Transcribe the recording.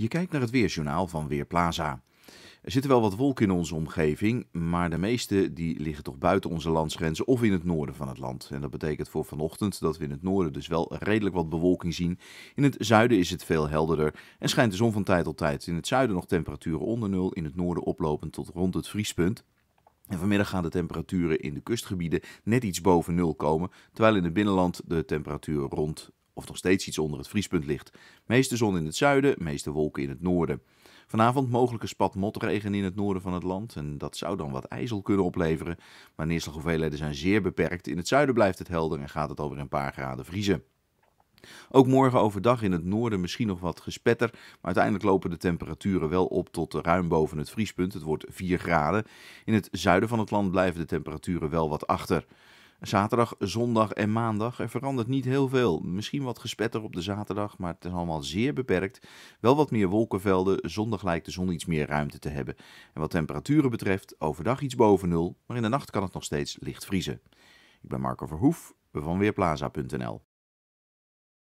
Je kijkt naar het weerjournaal van Weerplaza. Er zitten wel wat wolken in onze omgeving, maar de meeste die liggen toch buiten onze landsgrenzen of in het noorden van het land. En dat betekent voor vanochtend dat we in het noorden dus wel redelijk wat bewolking zien. In het zuiden is het veel helderder en schijnt de zon van tijd tot tijd. In het zuiden nog temperaturen onder nul, in het noorden oplopend tot rond het vriespunt. En vanmiddag gaan de temperaturen in de kustgebieden net iets boven nul komen, terwijl in het binnenland de temperaturen rond of nog steeds iets onder het vriespunt ligt. Meeste zon in het zuiden, meeste wolken in het noorden. Vanavond mogelijke spat motregen in het noorden van het land en dat zou dan wat ijzel kunnen opleveren. Maar neerslaghoeveelheden zijn zeer beperkt. In het zuiden blijft het helder en gaat het over een paar graden vriezen. Ook morgen overdag in het noorden misschien nog wat gespetter, maar uiteindelijk lopen de temperaturen wel op tot ruim boven het vriespunt. Het wordt 4 graden. In het zuiden van het land blijven de temperaturen wel wat achter. Zaterdag, zondag en maandag. Er verandert niet heel veel. Misschien wat gespetter op de zaterdag, maar het is allemaal zeer beperkt. Wel wat meer wolkenvelden. Zondag lijkt de zon iets meer ruimte te hebben. En wat temperaturen betreft, overdag iets boven nul, maar in de nacht kan het nog steeds licht vriezen. Ik ben Marco Verhoef van Weerplaza.nl.